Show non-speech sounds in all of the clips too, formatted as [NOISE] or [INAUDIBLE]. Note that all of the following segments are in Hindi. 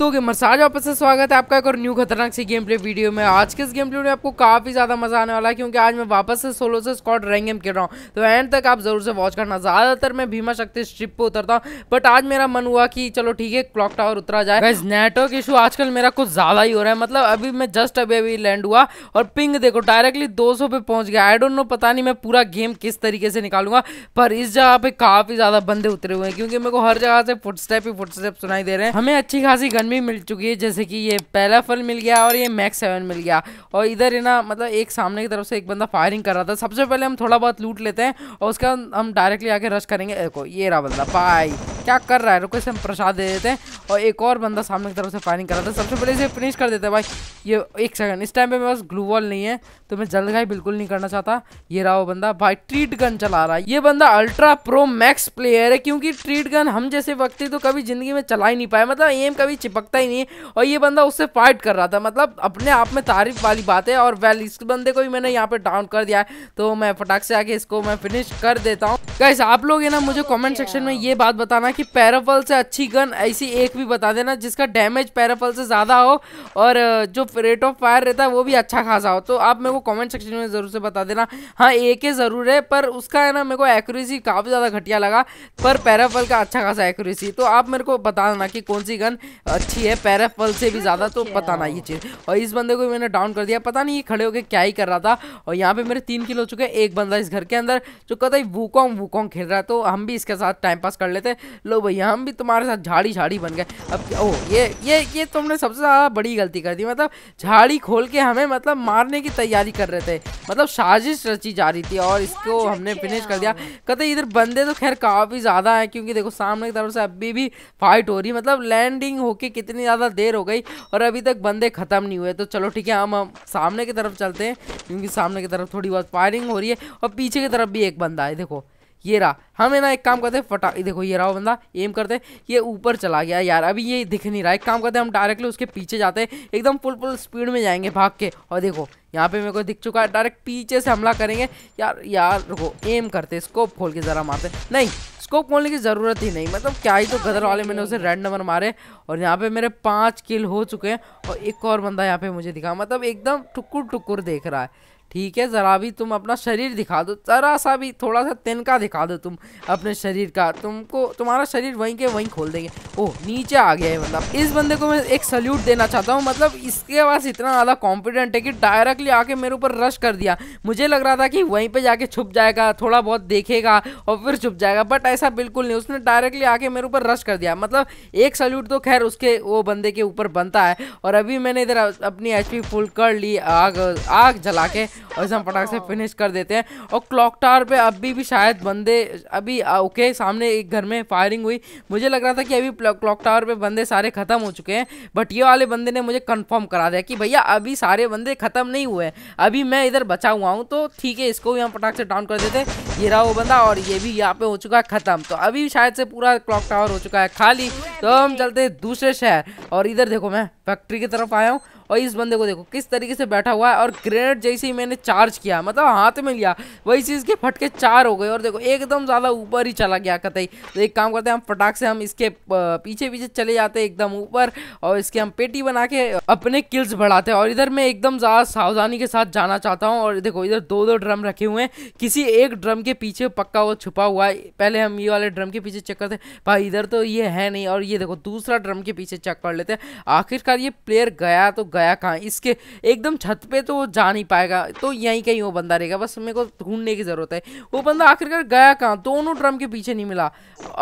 तो मसाज वापस से स्वागत है आपका एक और न्यू खतरनाक सी गेम प्ले वीडियो में आज के इस गेम प्ले में आपको काफ़ी ज़्यादा मजा आने वाला है क्योंकि आज मैं वापस से सोलो से स्कॉट रैंक गेम खेल रहा हूँ तो एंड तक आप जरूर से वॉच करना ज़्यादातर मैं भीमा शक्ति स्ट्रिप पे उतरता हूँ बट आज मेरा मन हुआ कि चलो ठीक है क्लॉक टावर उतरा जाए बस नेटवर्क इशू आजकल मेरा कुछ ज़्यादा ही हो रहा है मतलब अभी मैं जस्ट अभी अभी लैंड हुआ और पिंग देखो डायरेक्टली दो पे पहुंच गया आई डोंट नो पता नहीं मैं पूरा गेम किस तरीके से निकालूंगा पर इस जगह पे काफ़ी ज़्यादा बंदे उतरे हुए हैं क्योंकि मेरे को हर जगह से फुटस्टेप ही फुटस्टेप सुनाई दे रहे हैं हमें अच्छी खासी गन भी मिल चुकी है जैसे कि ये पहला फल मिल गया और ये मैक्स सेवन मिल गया और इधर है ना मतलब एक सामने की तरफ से एक बंदा फायरिंग कर रहा था सबसे पहले हम थोड़ा बहुत लूट लेते हैं और उसके बाद हम डायरेक्टली आके रश करेंगे देखो ये रहा बंदा बाई क्या कर रहा है रुको इसे हम प्रसाद दे देते हैं और एक और बंदा सामने की तरफ से फायरिंग कर रहा था सबसे पहले इसे फिनिश कर देते हैं भाई ये एक सेकंड इस टाइम पे मेरे पास ग्लू वॉल नहीं है तो मैं जल्द जल्दगाई बिल्कुल नहीं करना चाहता ये रहा वो बंदा भाई ट्रीट गन चला रहा है ये बंदा अल्ट्रा प्रो मैक्स प्लेयर है क्योंकि ट्रीट गन हम जैसे व्यक्ति तो कभी ज़िंदगी में चला ही नहीं पाया मतलब एम कभी चिपकता ही नहीं और ये बंदा उससे फाइट कर रहा था मतलब अपने आप में तारीफ वाली बात है और वेल इस बंदे को भी मैंने यहाँ पे डाउन कर दिया है तो मैं फटाक से आके इसको मैं फिनिश कर देता हूँ कैसे आप लोग है ना मुझे कॉमेंट सेक्शन में ये बात बताना कि पैराफल से अच्छी गन ऐसी एक भी बता देना जिसका डैमेज पैराफल से ज़्यादा हो और जो रेट ऑफ फायर रहता है वो भी अच्छा खासा हो तो आप मेरे को कमेंट सेक्शन में ज़रूर से बता देना हाँ ए के ज़रूर है पर उसका है ना मेरे को एक्यूरेसी काफ़ी ज़्यादा घटिया लगा पर पैराफल का अच्छा खासा एक्यूरेसी तो आप मेरे को बता देना कि कौन सी गन अच्छी है पैराफल से भी ज़्यादा तो बताना ये चीज़ और इस बंदे को मैंने डाउन कर दिया पता नहीं ये खड़े होकर क्या ही कर रहा था और यहाँ पे मेरे तीन किल हो चुके हैं एक बंदा इस घर के अंदर जो कहता है वूकोंग वूकोंग खेल रहा है तो हम भी इसके साथ टाइम पास कर लेते लो भैया हम भी तुम्हारे साथ झाड़ी झाड़ी बन गए अब ओ ये ये ये तुमने सबसे ज़्यादा बड़ी गलती कर दी मतलब झाड़ी खोल के हमें मतलब मारने की तैयारी कर रहे थे मतलब साजिश रची जा रही थी और इसको हाँ, हमने फिनिश हाँ। कर दिया कहते इधर बंदे तो खैर काफ़ी ज़्यादा हैं क्योंकि देखो सामने की तरफ से अभी भी फाइट हो रही है मतलब लैंडिंग होके कितनी ज़्यादा देर हो गई और अभी तक बंदे ख़त्म नहीं हुए तो चलो ठीक है हम हम सामने की तरफ चलते हैं क्योंकि सामने की तरफ थोड़ी बहुत फायरिंग हो रही है और पीछे की तरफ भी एक बंदा है देखो ये रहा हमें ना एक काम करते फटा देखो ये रहा बंदा एम करते ये ऊपर चला गया यार अभी ये दिख नहीं रहा एक काम करते हम डायरेक्टली उसके पीछे जाते एकदम फुल फुल स्पीड में जाएंगे भाग के और देखो यहाँ पे मेरे को दिख चुका है डायरेक्ट पीछे से हमला करेंगे यार यार रुको एम करते स्कोप खोल के ज़रा मारते नहीं स्कोप खोलने की ज़रूरत ही नहीं मतलब क्या ही तो हाँ, गदर वाले मैंने उसे रेड नंबर मारे और यहाँ पे मेरे पाँच किल हो चुके हैं और एक और बंदा यहाँ पे मुझे दिखा मतलब एकदम टुकुर टुकुर देख रहा है ठीक है ज़रा भी तुम अपना शरीर दिखा दो ज़रा सा भी थोड़ा सा तिनका दिखा दो तुम अपने शरीर का तुमको तुम्हारा शरीर वहीं के वहीं खोल देंगे ओह नीचे आ गया है मतलब इस बंदे को मैं एक सल्यूट देना चाहता हूँ मतलब इसके पास इतना ज़्यादा कॉन्फिडेंट है कि डायरेक्टली आके मेरे ऊपर रश कर दिया मुझे लग रहा था कि वहीं पर जाके छुप जाएगा थोड़ा बहुत देखेगा और फिर छुप जाएगा बट ऐसा बिल्कुल नहीं उसने डायरेक्टली आके मेरे ऊपर रश कर दिया मतलब एक सल्यूट तो खैर उसके वो बंदे के ऊपर बनता है और अभी मैंने इधर अपनी एच फुल कर ली आग आग जला के और इसे हम फटाक से फिनिश [LAUGHS] कर देते हैं और क्लॉक टावर पे अभी भी शायद बंदे अभी ओके सामने एक घर में फायरिंग हुई मुझे लग रहा था कि अभी क्लॉक टावर पे बंदे सारे ख़त्म हो चुके हैं बट ये वाले बंदे ने मुझे कंफर्म करा दिया कि भैया अभी सारे बंदे ख़त्म नहीं हुए अभी मैं इधर बचा हुआ हूँ तो ठीक है इसको भी हम फटाक से डाउन कर देते ये रहा वो बंदा और ये भी यहाँ पे हो चुका है ख़त्म तो अभी शायद से पूरा क्लॉक टावर हो चुका है खाली तो हम चलते दूसरे शहर और इधर देखो मैं फैक्ट्री की तरफ आया हूँ और इस बंदे को देखो किस तरीके से बैठा हुआ है और ग्रेनेड जैसे ही मैंने चार्ज किया मतलब हाथ में लिया वही चीज़ के फटके चार हो गए और देखो एकदम ज़्यादा ऊपर ही चला गया कतई तो एक काम करते हैं हम फटाक से हम इसके पीछे पीछे चले जाते हैं एकदम ऊपर और इसके हम पेटी बना के अपने किल्स बढ़ाते हैं और इधर मैं एकदम ज़्यादा सावधानी के साथ जाना चाहता हूँ और देखो इधर दो दो ड्रम रखे हुए हैं किसी एक ड्रम के पीछे पक्का वो छुपा हुआ है पहले हम ये वाले ड्रम के पीछे चेक करते हैं भाई इधर तो ये है नहीं और ये देखो दूसरा ड्रम के पीछे चेक कर लेते हैं आखिरकार ये प्लेयर गया तो गया गया कहाँ इसके एकदम छत पे तो जा नहीं पाएगा तो यहीं कहीं वो बंदा रहेगा बस मेरे को ढूंढने की ज़रूरत है वो बंदा आखिरकार गया कहाँ दोनों ड्रम के पीछे नहीं मिला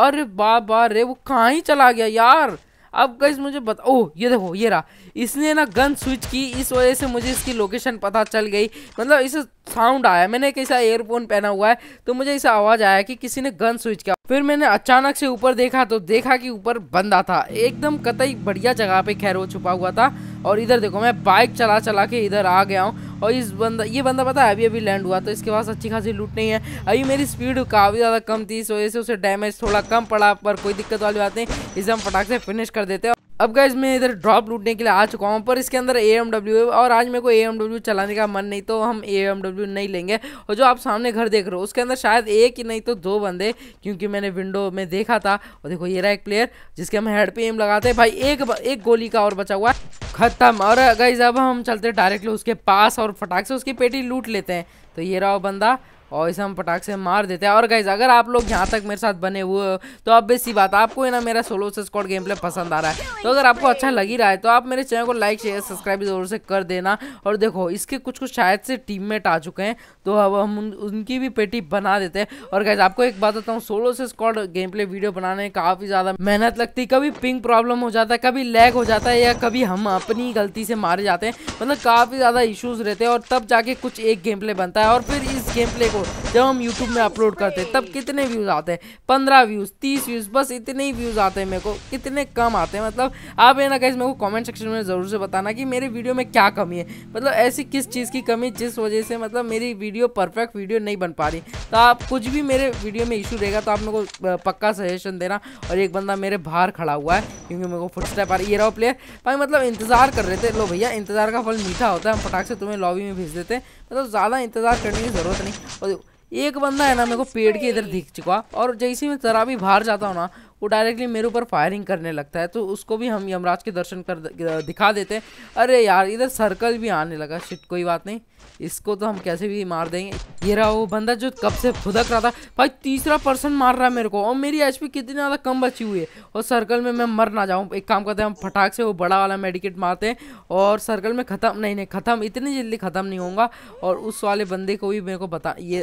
अरे बाप बाबा रे वो कहाँ ही चला गया यार अब गैस मुझे बता ओह ये देखो ये रहा इसने ना गन स्विच की इस वजह से मुझे इसकी लोकेशन पता चल गई मतलब इसे साउंड आया मैंने कैसा एयरफोन पहना हुआ है तो मुझे ऐसा आवाज़ आया कि किसी ने गन स्विच किया फिर मैंने अचानक से ऊपर देखा तो देखा कि ऊपर बंदा था एकदम कतई बढ़िया जगह पे खैर वो छुपा हुआ था और इधर देखो मैं बाइक चला चला के इधर आ गया हूँ और इस बंदा ये बंदा पता है अभी अभी लैंड हुआ तो इसके पास अच्छी खासी लूट नहीं है अभी मेरी स्पीड काफ़ी ज़्यादा कम थी इस वजह से उसे डैमेज थोड़ा कम पड़ा पर कोई दिक्कत वाली बात नहीं इसे हम फटाक से फिनिश कर देते हैं अब गए मैं इधर ड्रॉप लूटने के लिए आ चुका हूँ पर इसके अंदर ए एम डब्ल्यू है और आज मेरे को ए एम डब्ल्यू चलाने का मन नहीं तो हम ए एम डब्ल्यू नहीं लेंगे और जो आप सामने घर देख रहे हो उसके अंदर शायद एक ही नहीं तो दो बंदे क्योंकि मैंने विंडो में देखा था और देखो ये रहा एक प्लेयर जिसके हम हेड पे एम लगाते हैं भाई एक एक गोली का और बचा हुआ है खत्म और गाइज अब हम चलते डायरेक्टली उसके पास और फटाक से उसकी पेटी लूट लेते हैं तो ये रहा बंदा और इसे हम पटाख से मार देते हैं और गाइज अगर आप लोग यहाँ तक मेरे साथ बने हुए हो तो अब बेसी बात आपको ही ना मेरा सोलो से स्कॉट गेम प्ले पसंद आ रहा है तो अगर आपको अच्छा लग ही रहा है तो आप मेरे चैनल को लाइक शेयर सब्सक्राइब जरूर से कर देना और देखो इसके कुछ कुछ शायद से टीममेट आ चुके हैं तो अब हम उनकी भी पेटी बना देते हैं और गाइज आपको एक बात बताऊँ सोलो से स्कॉट गेम प्ले वीडियो बनाने में काफ़ी ज़्यादा मेहनत लगती है कभी पिंक प्रॉब्लम हो जाता है कभी लैग हो जाता है या कभी हम अपनी गलती से मारे जाते हैं मतलब काफ़ी ज़्यादा इशूज़ रहते हैं और तब जाके कुछ एक गेम प्ले बनता है और फिर इस गेम प्ले को Court. जब हम यूट्यूब में अपलोड करते हैं तब कितने व्यूज़ आते हैं पंद्रह व्यूज़ तीस व्यूज़ बस इतने ही व्यूज़ आते हैं मेरे को कितने कम आते हैं मतलब आप ये ना कहीं मेरे को कमेंट सेक्शन में ज़रूर से बताना कि मेरे वीडियो में क्या कमी है मतलब ऐसी किस चीज़ की कमी जिस वजह से मतलब मेरी वीडियो परफेक्ट वीडियो नहीं बन पा रही तो आप कुछ भी मेरे वीडियो में इशू रहेगा तो आप मेरे को पक्का सजेशन देना और एक बंदा मेरे बाहर खड़ा हुआ है क्योंकि मेरे को फुट स्टेप आ रही ये रहा प्लेयर भाई मतलब इंतज़ार कर रहे थे लो भैया इंतज़ार का फल मीठा होता है हम फटाक से तुम्हें लॉबी में भेज देते हैं मतलब ज़्यादा इंतज़ार करने की ज़रूरत नहीं और एक बंदा है ना मेरे को पेड़ के इधर दिख चुका और जैसे मैं भी बाहर जाता हूँ ना वो डायरेक्टली मेरे ऊपर फायरिंग करने लगता है तो उसको भी हम यमराज के दर्शन कर दिखा देते हैं अरे यार इधर सर्कल भी आने लगा शिट कोई बात नहीं इसको तो हम कैसे भी मार देंगे ये रहा वो बंदा जो कब से फुदक रहा था भाई तीसरा पर्सन मार रहा है मेरे को और मेरी एच कितनी ज़्यादा कम बची हुई है और सर्कल में मैं मर ना जाऊँ एक काम करते हैं हम फटाक से वो बड़ा वाला मेडिकेट मारते हैं और सर्कल में ख़त्म नहीं नहीं ख़त्म इतनी जल्दी ख़त्म नहीं होगा और उस वाले बंदे को भी मेरे को बता ये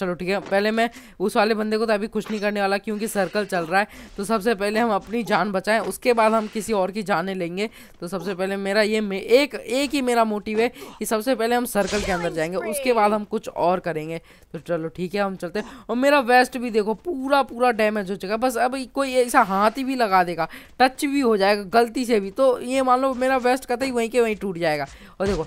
चलो ठीक है पहले मैं उस वाले बंदे को तो अभी कुछ नहीं करने वाला क्योंकि सर्कल चल रहा है तो सबसे पहले हम अपनी जान बचाएं उसके बाद हम किसी और की जाने लेंगे तो सबसे पहले मेरा ये मे, एक एक ही मेरा मोटिव है कि सबसे पहले हम सर्कल के अंदर जाएंगे उसके बाद हम कुछ और करेंगे तो चलो ठीक है हम चलते हैं और मेरा वेस्ट भी देखो पूरा पूरा डैमेज हो चुका बस अब कोई ऐसा हाथ ही भी लगा देगा टच भी हो जाएगा गलती से भी तो ये मान लो मेरा वेस्ट कतई वहीं के वहीं टूट जाएगा और देखो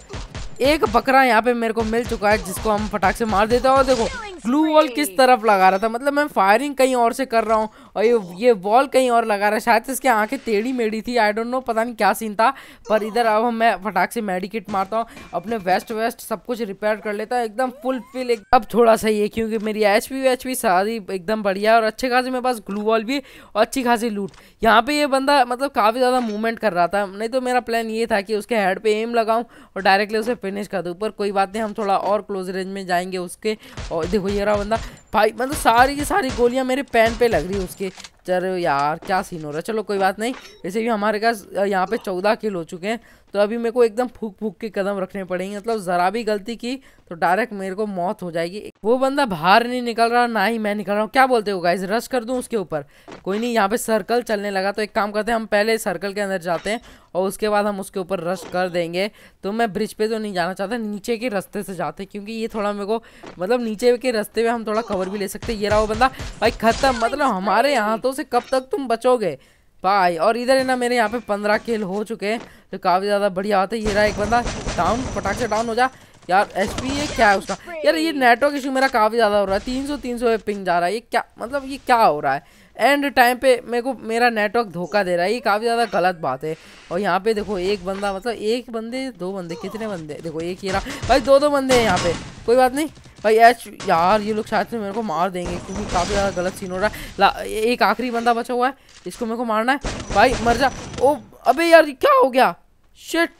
एक बकरा यहाँ पे मेरे को मिल चुका है जिसको हम फटाक से मार देते हैं और देखो ग्लू वॉल किस तरफ लगा रहा था मतलब मैं फायरिंग कहीं और से कर रहा हूँ और ये ये वॉल कहीं और लगा रहा है शायद इसकी आंखें टेढ़ी मेढ़ी थी आई डोंट नो पता नहीं क्या सीन था पर इधर अब हम मैं फटाक से मेडिकेट मारता हूँ अपने वेस्ट वेस्ट सब कुछ रिपेयर कर लेता हूँ एकदम फुल फिल एक अब थोड़ा सही है क्योंकि मेरी एच पी एच पी सारी एकदम बढ़िया और अच्छे खासे मेरे पास ग्लू वॉल भी और अच्छी खासी लूट यहाँ पे ये बंदा मतलब काफ़ी ज़्यादा मूवमेंट कर रहा था नहीं तो मेरा प्लान ये था कि उसके हेड पे एम लगाऊँ और डायरेक्टली उसे फिनिश कर दूँ पर कोई बात नहीं हम थोड़ा और क्लोज रेंज में जाएंगे उसके और देखो ये ये रहा बंदा भाई मतलब सारी की सारी गोलियां मेरे पैन पे लग रही है उसके चल यार क्या सीन हो रहा है चलो कोई बात नहीं वैसे भी हमारे पास यहाँ पे चौदह किल हो चुके हैं तो अभी मेरे को एकदम फूक फूक के कदम रखने पड़ेंगे मतलब ज़रा भी गलती की तो डायरेक्ट मेरे को मौत हो जाएगी वो बंदा बाहर नहीं निकल रहा ना ही मैं निकल रहा हूँ क्या बोलते हो गाइज रश कर दूँ उसके ऊपर कोई नहीं यहाँ पे सर्कल चलने लगा तो एक काम करते हैं हम पहले सर्कल के अंदर जाते हैं और उसके बाद हम उसके ऊपर रश कर देंगे तो मैं ब्रिज पे तो नहीं जाना चाहता नीचे के रस्ते से जाते क्योंकि ये थोड़ा मेरे को मतलब नीचे के रस्ते में हम थोड़ा कवर भी ले सकते ये रहा वो बंदा भाई ख़त्म मतलब हमारे यहाँ तो बातों से कब तक तुम बचोगे भाई और इधर है ना मेरे यहाँ पे पंद्रह किल हो चुके हैं तो काफ़ी ज़्यादा बढ़िया होता है ये रहा एक बंदा डाउन फटाक से डाउन हो जा यार एच पी ये क्या है उसका यार ये नेटवर्क इशू मेरा काफ़ी ज़्यादा हो रहा है तीन सौ तीन सौ पिंग जा रहा है ये क्या मतलब ये क्या हो रहा है एंड टाइम पे मेरे को मेरा नेटवर्क धोखा दे रहा है ये काफ़ी ज़्यादा गलत बात है और यहाँ पे देखो एक बंदा मतलब एक बंदे दो बंदे कितने बंदे देखो एक ही रहा भाई दो दो बंदे हैं यहाँ पे कोई बात नहीं भाई एच यार ये लोग शायद से मेरे को मार देंगे क्योंकि काफ़ी ज़्यादा गलत सीन हो रहा है एक आखिरी बंदा बचा हुआ है इसको मेरे को मारना है भाई मर जा ओ अबे यार क्या हो गया शिट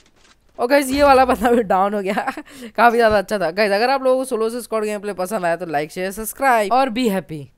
और गैस ये वाला बंदा भी डाउन हो गया [LAUGHS] काफ़ी ज़्यादा अच्छा था गैस अगर आप लोगों को सोलो से स्कॉट गेम प्ले पसंद आया तो लाइक शेयर सब्सक्राइब और बी हैप्पी